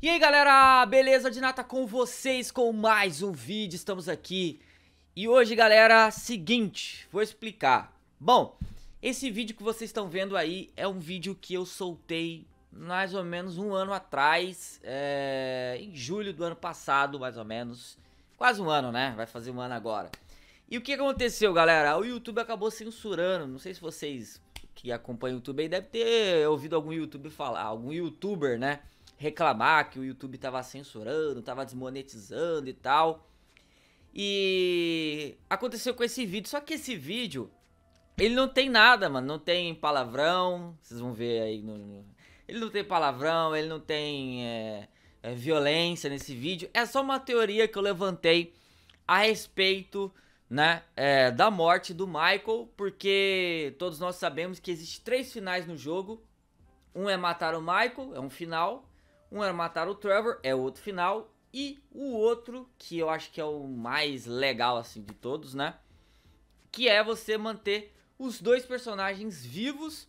E aí galera, beleza de nata com vocês com mais um vídeo, estamos aqui E hoje galera, seguinte, vou explicar Bom, esse vídeo que vocês estão vendo aí é um vídeo que eu soltei mais ou menos um ano atrás é... Em julho do ano passado, mais ou menos Quase um ano né, vai fazer um ano agora E o que aconteceu galera, o YouTube acabou censurando, não sei se vocês que acompanham o YouTube aí deve ter ouvido algum YouTube falar, algum YouTuber né reclamar que o YouTube estava censurando, estava desmonetizando e tal. E aconteceu com esse vídeo, só que esse vídeo ele não tem nada, mano, não tem palavrão, vocês vão ver aí no... ele não tem palavrão, ele não tem é, é, violência nesse vídeo. É só uma teoria que eu levantei a respeito né, é, da morte do Michael, porque todos nós sabemos que existe três finais no jogo. Um é matar o Michael, é um final. Um era matar o Trevor, é outro final. E o outro, que eu acho que é o mais legal assim de todos, né? Que é você manter os dois personagens vivos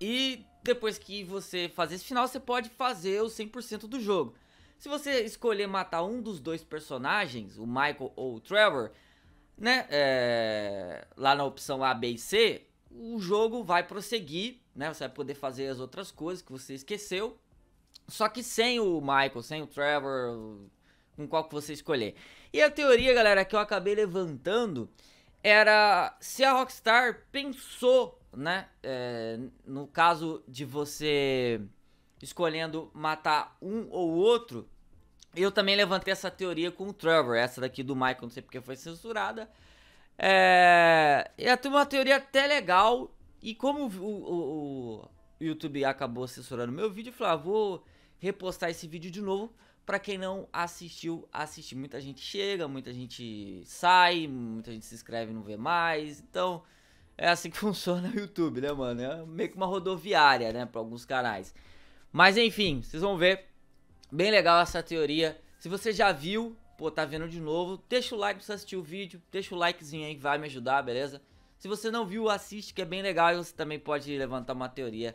e depois que você fazer esse final, você pode fazer o 100% do jogo. Se você escolher matar um dos dois personagens, o Michael ou o Trevor, né, é... lá na opção A, B e C, o jogo vai prosseguir, né, você vai poder fazer as outras coisas que você esqueceu só que sem o Michael, sem o Trevor, com qual que você escolher. E a teoria, galera, que eu acabei levantando era se a Rockstar pensou, né? É, no caso de você escolhendo matar um ou outro. Eu também levantei essa teoria com o Trevor, essa daqui do Michael, não sei porque foi censurada. É, e é uma teoria até legal. E como o, o, o YouTube acabou censurando meu vídeo, eu falei, ah, vou repostar esse vídeo de novo para quem não assistiu, assistir. Muita gente chega, muita gente sai, muita gente se inscreve e não vê mais. Então, é assim que funciona o YouTube, né, mano? É meio que uma rodoviária, né, para alguns canais. Mas enfim, vocês vão ver. Bem legal essa teoria. Se você já viu, pô, tá vendo de novo, deixa o like pra você assistir o vídeo, deixa o likezinho aí que vai me ajudar, beleza? Se você não viu, assiste que é bem legal e você também pode levantar uma teoria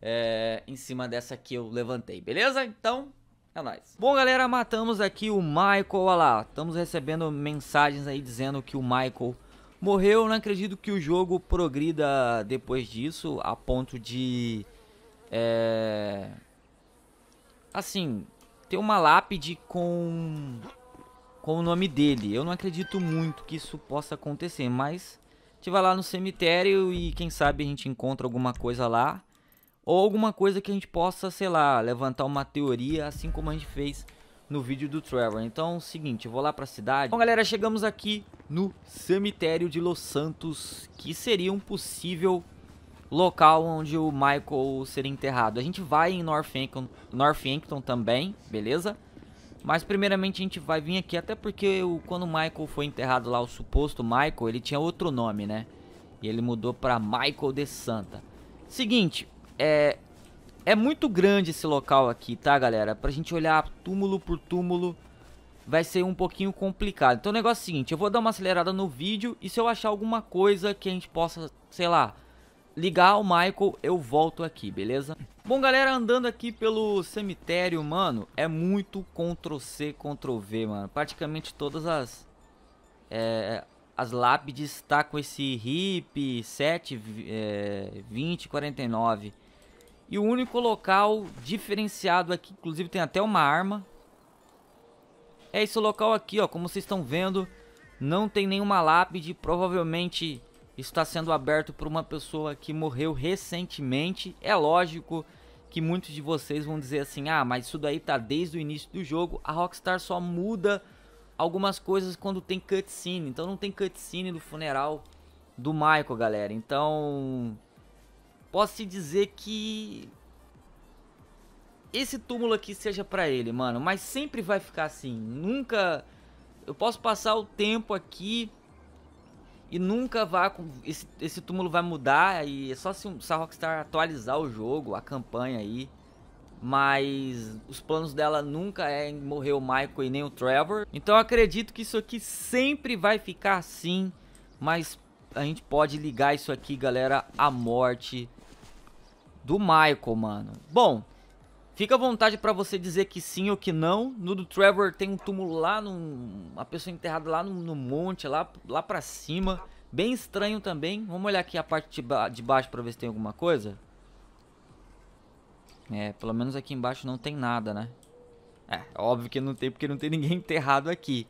é, em cima dessa que eu levantei, beleza? Então, é nóis. Bom, galera, matamos aqui o Michael, olha lá, estamos recebendo mensagens aí dizendo que o Michael morreu, não acredito que o jogo progrida depois disso, a ponto de... É... Assim, ter uma lápide com... Com o nome dele. Eu não acredito muito que isso possa acontecer, mas... A gente vai lá no cemitério e quem sabe a gente encontra alguma coisa lá ou alguma coisa que a gente possa, sei lá, levantar uma teoria, assim como a gente fez no vídeo do Trevor. Então, é o seguinte, eu vou lá para a cidade. Bom, galera, chegamos aqui no cemitério de Los Santos, que seria um possível local onde o Michael seria enterrado. A gente vai em Northampton, Northampton também, beleza? Mas primeiramente a gente vai vir aqui, até porque quando o Michael foi enterrado lá, o suposto Michael, ele tinha outro nome, né? E ele mudou para Michael de Santa. Seguinte, é, é muito grande esse local aqui, tá, galera? Pra gente olhar túmulo por túmulo vai ser um pouquinho complicado. Então o negócio é o seguinte, eu vou dar uma acelerada no vídeo e se eu achar alguma coisa que a gente possa, sei lá, ligar ao Michael, eu volto aqui, beleza? Bom, galera, andando aqui pelo cemitério, mano, é muito Ctrl-C, Ctrl-V, mano. Praticamente todas as... É, as lápides tá com esse RIP 7, é, 20, 49... E o único local diferenciado aqui, inclusive tem até uma arma, é esse local aqui, ó. Como vocês estão vendo, não tem nenhuma lápide. Provavelmente está sendo aberto por uma pessoa que morreu recentemente. É lógico que muitos de vocês vão dizer assim, ah, mas isso daí tá desde o início do jogo. A Rockstar só muda algumas coisas quando tem cutscene. Então não tem cutscene do funeral do Michael, galera. Então posso te dizer que esse túmulo aqui seja para ele, mano, mas sempre vai ficar assim. Nunca eu posso passar o tempo aqui e nunca vá esse, esse túmulo vai mudar e é só se, se a Rockstar atualizar o jogo, a campanha aí. Mas os planos dela nunca é morrer o Michael e nem o Trevor. Então eu acredito que isso aqui sempre vai ficar assim. Mas a gente pode ligar isso aqui, galera, à morte do Michael, mano. Bom, fica à vontade para você dizer que sim ou que não. No do Trevor tem um túmulo lá, num, uma pessoa enterrada lá no, no monte, lá, lá pra cima. Bem estranho também. Vamos olhar aqui a parte de, ba de baixo pra ver se tem alguma coisa. É, pelo menos aqui embaixo não tem nada, né? É, óbvio que não tem porque não tem ninguém enterrado aqui.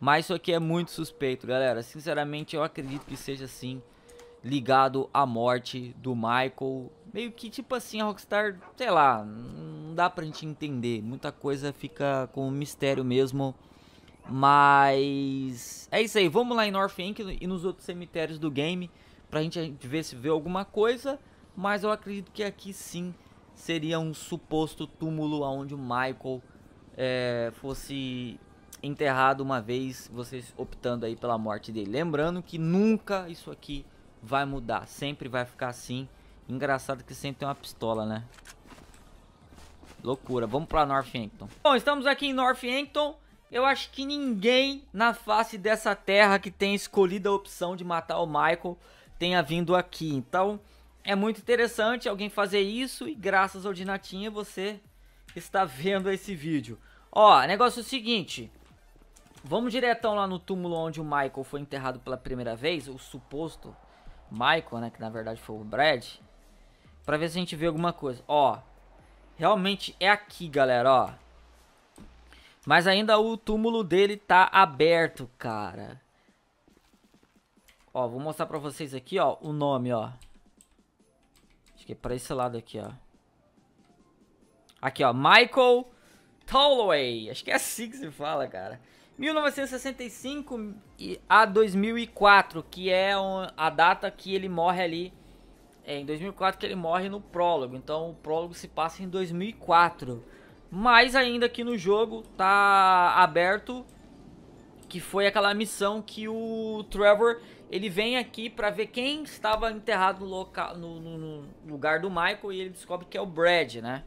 Mas isso aqui é muito suspeito, galera. Sinceramente, eu acredito que seja, sim, ligado à morte do Michael Meio que tipo assim, a Rockstar, sei lá, não dá pra gente entender. Muita coisa fica com um mistério mesmo. Mas é isso aí, vamos lá em North Inc e nos outros cemitérios do game pra gente ver se vê alguma coisa. Mas eu acredito que aqui sim seria um suposto túmulo onde o Michael é, fosse enterrado uma vez, vocês optando aí pela morte dele. Lembrando que nunca isso aqui vai mudar, sempre vai ficar assim. Engraçado que sempre tem uma pistola, né? Loucura. Vamos pra Northampton. Bom, estamos aqui em Northampton. Eu acho que ninguém na face dessa terra que tem escolhido a opção de matar o Michael tenha vindo aqui. Então, é muito interessante alguém fazer isso e graças ao Dinatinha você está vendo esse vídeo. Ó, negócio é o seguinte. Vamos diretão lá no túmulo onde o Michael foi enterrado pela primeira vez, o suposto Michael, né, que na verdade foi o Brad. Pra ver se a gente vê alguma coisa. Ó, realmente é aqui, galera, ó. Mas ainda o túmulo dele tá aberto, cara. Ó, vou mostrar pra vocês aqui, ó, o nome, ó. Acho que é pra esse lado aqui, ó. Aqui, ó, Michael Tolloway. Acho que é assim que se fala, cara. 1965 a 2004, que é a data que ele morre ali é em 2004 que ele morre no prólogo, então o prólogo se passa em 2004. Mas ainda aqui no jogo tá aberto que foi aquela missão que o Trevor ele vem aqui para ver quem estava enterrado no, no, no, no, lugar do Michael e ele descobre que é o Brad, né?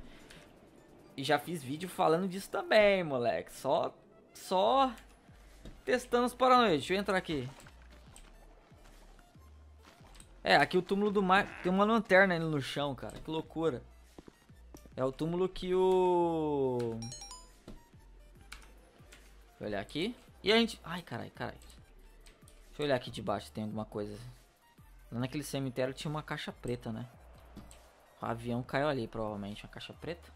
E já fiz vídeo falando disso também, moleque. Só, só testando os paranoias. Deixa eu entrar aqui. É, aqui o túmulo do Mar... Tem uma lanterna ali no chão, cara. Que loucura. É o túmulo que o... Deixa eu olhar aqui. E a gente... Ai, carai, carai. Deixa eu olhar aqui debaixo tem alguma coisa. Lá naquele cemitério tinha uma caixa preta, né? O avião caiu ali, provavelmente. Uma caixa preta.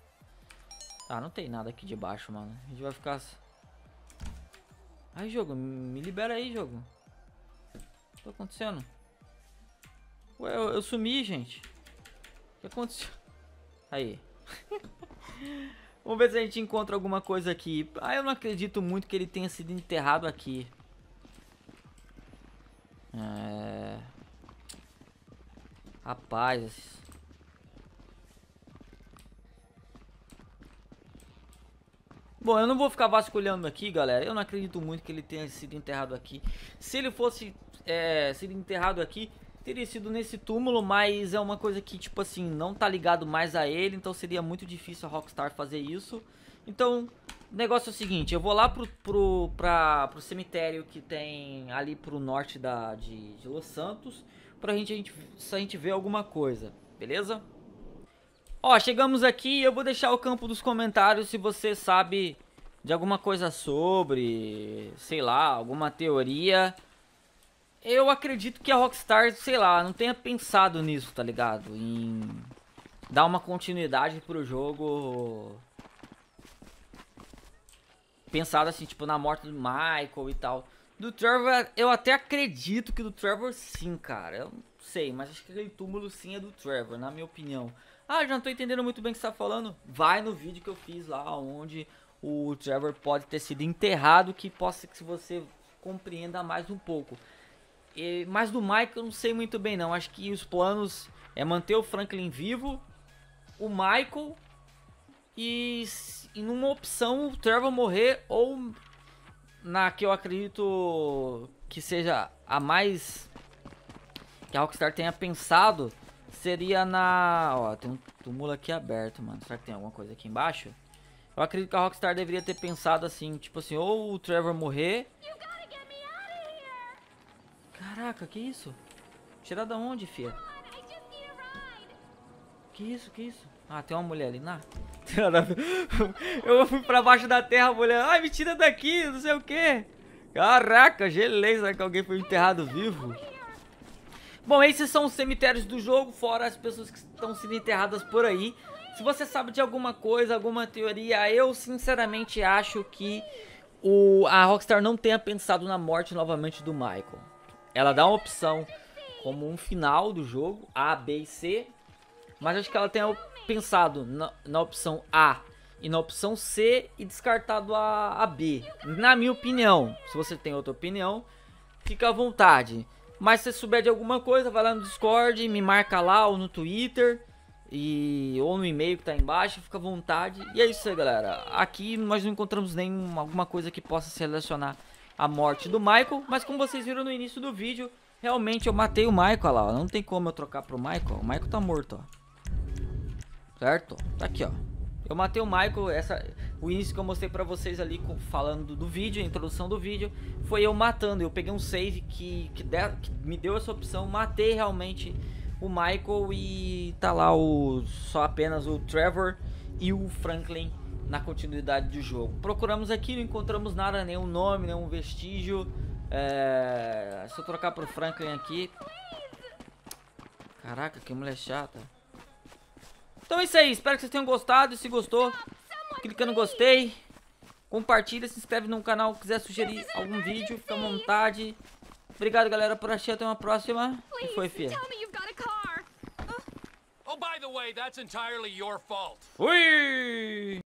Ah, não tem nada aqui debaixo, mano. A gente vai ficar... Ai, jogo. Me libera aí, jogo. O que tá acontecendo? Ué, eu, eu sumi, gente. O que aconteceu? Aí. Vamos ver se a gente encontra alguma coisa aqui. Ah, eu não acredito muito que ele tenha sido enterrado aqui. É... Rapaz. Bom, eu não vou ficar vasculhando aqui, galera. Eu não acredito muito que ele tenha sido enterrado aqui. Se ele fosse é, sido enterrado aqui, teria sido nesse túmulo, mas é uma coisa que, tipo assim, não tá ligado mais a ele, então seria muito difícil a Rockstar fazer isso. Então, o negócio é o seguinte, eu vou lá pro, pro, pra, pro cemitério que tem ali pro norte da, de, de Los Santos, pra gente, a gente, se a gente ver alguma coisa, beleza? Ó, chegamos aqui eu vou deixar o campo dos comentários se você sabe de alguma coisa sobre, sei lá, alguma teoria... Eu acredito que a Rockstar, sei lá, não tenha pensado nisso, tá ligado? Em dar uma continuidade pro jogo. Pensado assim, tipo, na morte do Michael e tal. Do Trevor, eu até acredito que do Trevor sim, cara. Eu não sei, mas acho que aquele túmulo sim é do Trevor, na minha opinião. Ah, já não tô entendendo muito bem o que você tá falando. Vai no vídeo que eu fiz lá, onde o Trevor pode ter sido enterrado, que possa que você compreenda mais um pouco mas do Mike eu não sei muito bem não. Acho que os planos é manter o Franklin vivo, o Michael e, e numa opção o Trevor morrer ou na que eu acredito que seja a mais que a Rockstar tenha pensado seria na, ó, tem um túmulo aqui aberto, mano. Será que tem alguma coisa aqui embaixo? Eu acredito que a Rockstar deveria ter pensado assim, tipo assim, ou o Trevor morrer Caraca, que isso? Tirar da onde, fia? Que isso, que isso? Ah, tem uma mulher ali, na. Eu fui pra baixo da terra, mulher. Ai, me tira daqui, não sei o que. Caraca, gelei, será que alguém foi enterrado vivo? Bom, esses são os cemitérios do jogo, fora as pessoas que estão sendo enterradas por aí. Se você sabe de alguma coisa, alguma teoria, eu sinceramente acho que o, a Rockstar não tenha pensado na morte novamente do Michael. Ela dá uma opção como um final do jogo, A, B e C. Mas acho que ela tem pensado na, na opção A e na opção C e descartado a, a B. Na minha opinião, se você tem outra opinião, fica à vontade. Mas se souber de alguma coisa, vai lá no Discord, me marca lá ou no Twitter e ou no e-mail que tá embaixo, fica à vontade. E é isso aí, galera. Aqui nós não encontramos nenhuma alguma coisa que possa se relacionar a morte do Michael. Mas como vocês viram no início do vídeo, realmente eu matei o Michael, olha lá, ó. Não tem como eu trocar pro Michael, o Michael tá morto, ó. Certo? Tá aqui, ó. Eu matei o Michael, essa, o início que eu mostrei pra vocês ali, com, falando do vídeo, a introdução do vídeo, foi eu matando. Eu peguei um save que, que, de, que me deu essa opção, matei realmente o Michael e tá lá o, só apenas o Trevor e o Franklin na continuidade do jogo. Procuramos aqui, não encontramos nada, nenhum nome, nenhum vestígio. É... Se eu trocar pro Franklin aqui... Caraca, que mulher chata. Então é isso aí, espero que vocês tenham gostado. E se gostou, clica no gostei. Compartilha, se inscreve no canal, quiser sugerir algum vídeo, fica à vontade. Obrigado, galera, por assistir. Até uma próxima. E foi, fia. Oh, by the way, that's entirely your fault. Fui!